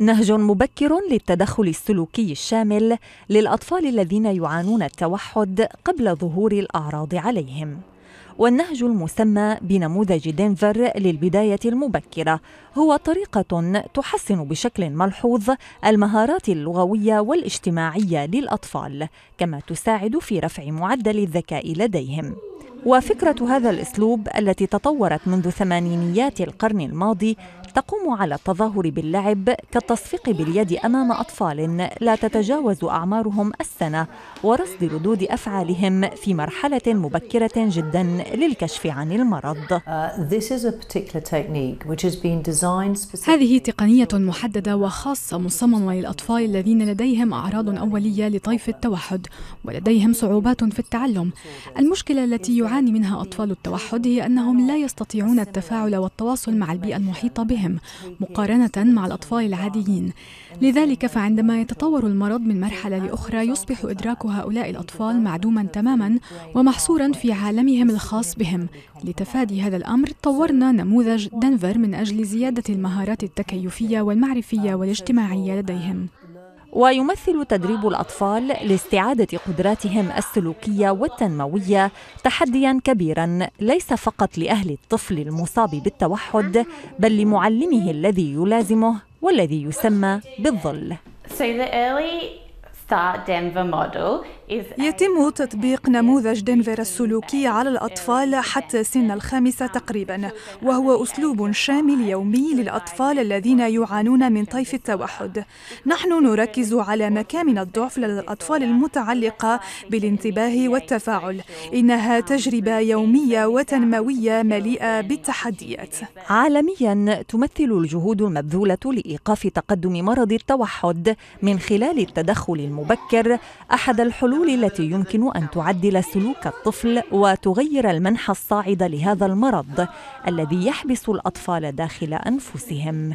نهج مبكر للتدخل السلوكي الشامل للاطفال الذين يعانون التوحد قبل ظهور الاعراض عليهم والنهج المسمى بنموذج دنفر للبدايه المبكره هو طريقه تحسن بشكل ملحوظ المهارات اللغويه والاجتماعيه للاطفال كما تساعد في رفع معدل الذكاء لديهم وفكرة هذا الأسلوب التي تطورت منذ ثمانينيات القرن الماضي تقوم على التظاهر باللعب كالتصفيق باليد أمام أطفال لا تتجاوز أعمارهم السنة ورصد ردود أفعالهم في مرحلة مبكرة جدا للكشف عن المرض. Uh, هذه تقنية محددة وخاصة مصممة للأطفال الذين لديهم أعراض أولية لطيف التوحد ولديهم صعوبات في التعلم. المشكلة التي يعاني يعاني منها أطفال التوحد هي أنهم لا يستطيعون التفاعل والتواصل مع البيئة المحيطة بهم مقارنة مع الأطفال العاديين لذلك فعندما يتطور المرض من مرحلة لأخرى يصبح إدراك هؤلاء الأطفال معدوما تماما ومحصورا في عالمهم الخاص بهم لتفادي هذا الأمر طورنا نموذج دنفر من أجل زيادة المهارات التكيفية والمعرفية والاجتماعية لديهم ويمثل تدريب الأطفال لاستعادة قدراتهم السلوكية والتنموية تحدياً كبيراً ليس فقط لأهل الطفل المصاب بالتوحد بل لمعلمه الذي يلازمه والذي يسمى بالظل. So the early start Denver model يتم تطبيق نموذج دنفر السلوكي على الأطفال حتى سن الخامسة تقريبا وهو أسلوب شامل يومي للأطفال الذين يعانون من طيف التوحد نحن نركز على مكامن الضعف لدى الأطفال المتعلقة بالانتباه والتفاعل إنها تجربة يومية وتنموية مليئة بالتحديات عالميا تمثل الجهود المبذولة لإيقاف تقدم مرض التوحد من خلال التدخل المبكر أحد الحلول الحلول التي يمكن أن تعدل سلوك الطفل وتغير المنحى الصاعد لهذا المرض الذي يحبس الأطفال داخل أنفسهم